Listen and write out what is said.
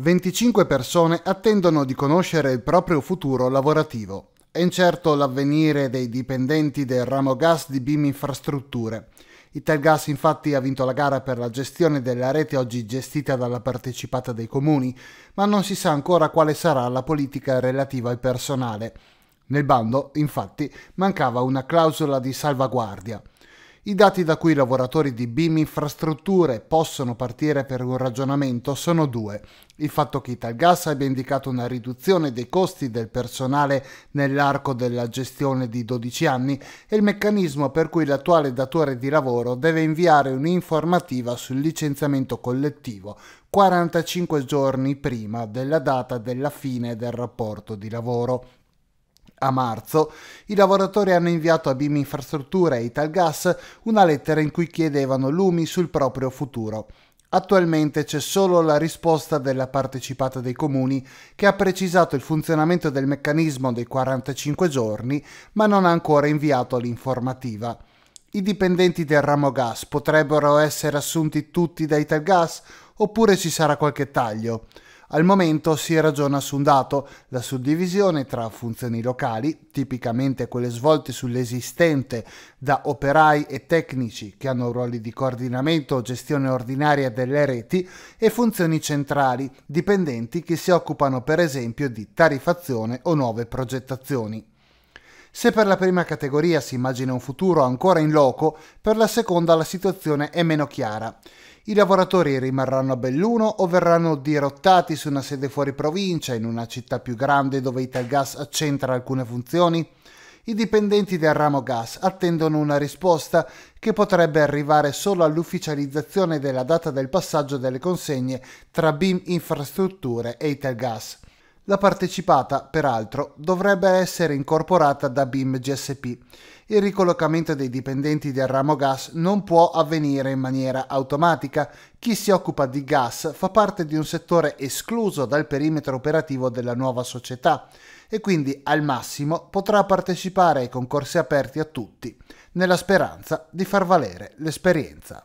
25 persone attendono di conoscere il proprio futuro lavorativo. È incerto l'avvenire dei dipendenti del ramo gas di BIM Infrastrutture. Italgas infatti ha vinto la gara per la gestione della rete oggi gestita dalla partecipata dei comuni, ma non si sa ancora quale sarà la politica relativa al personale. Nel bando, infatti, mancava una clausola di salvaguardia. I dati da cui i lavoratori di BIM Infrastrutture possono partire per un ragionamento sono due. Il fatto che Italgas abbia indicato una riduzione dei costi del personale nell'arco della gestione di 12 anni e il meccanismo per cui l'attuale datore di lavoro deve inviare un'informativa sul licenziamento collettivo 45 giorni prima della data della fine del rapporto di lavoro. A marzo i lavoratori hanno inviato a BIM Infrastrutture e Italgas una lettera in cui chiedevano lumi sul proprio futuro. Attualmente c'è solo la risposta della partecipata dei comuni che ha precisato il funzionamento del meccanismo dei 45 giorni ma non ha ancora inviato l'informativa. I dipendenti del ramo gas potrebbero essere assunti tutti da Italgas oppure ci sarà qualche taglio? Al momento si ragiona su un dato, la suddivisione tra funzioni locali, tipicamente quelle svolte sull'esistente da operai e tecnici che hanno ruoli di coordinamento o gestione ordinaria delle reti, e funzioni centrali, dipendenti che si occupano per esempio di tarifazione o nuove progettazioni. Se per la prima categoria si immagina un futuro ancora in loco, per la seconda la situazione è meno chiara. I lavoratori rimarranno a Belluno o verranno dirottati su una sede fuori provincia, in una città più grande dove Italgas accentra alcune funzioni? I dipendenti del ramo gas attendono una risposta che potrebbe arrivare solo all'ufficializzazione della data del passaggio delle consegne tra BIM Infrastrutture e Italgas. La partecipata, peraltro, dovrebbe essere incorporata da BIM GSP. Il ricollocamento dei dipendenti del ramo gas non può avvenire in maniera automatica. Chi si occupa di gas fa parte di un settore escluso dal perimetro operativo della nuova società e quindi al massimo potrà partecipare ai concorsi aperti a tutti, nella speranza di far valere l'esperienza.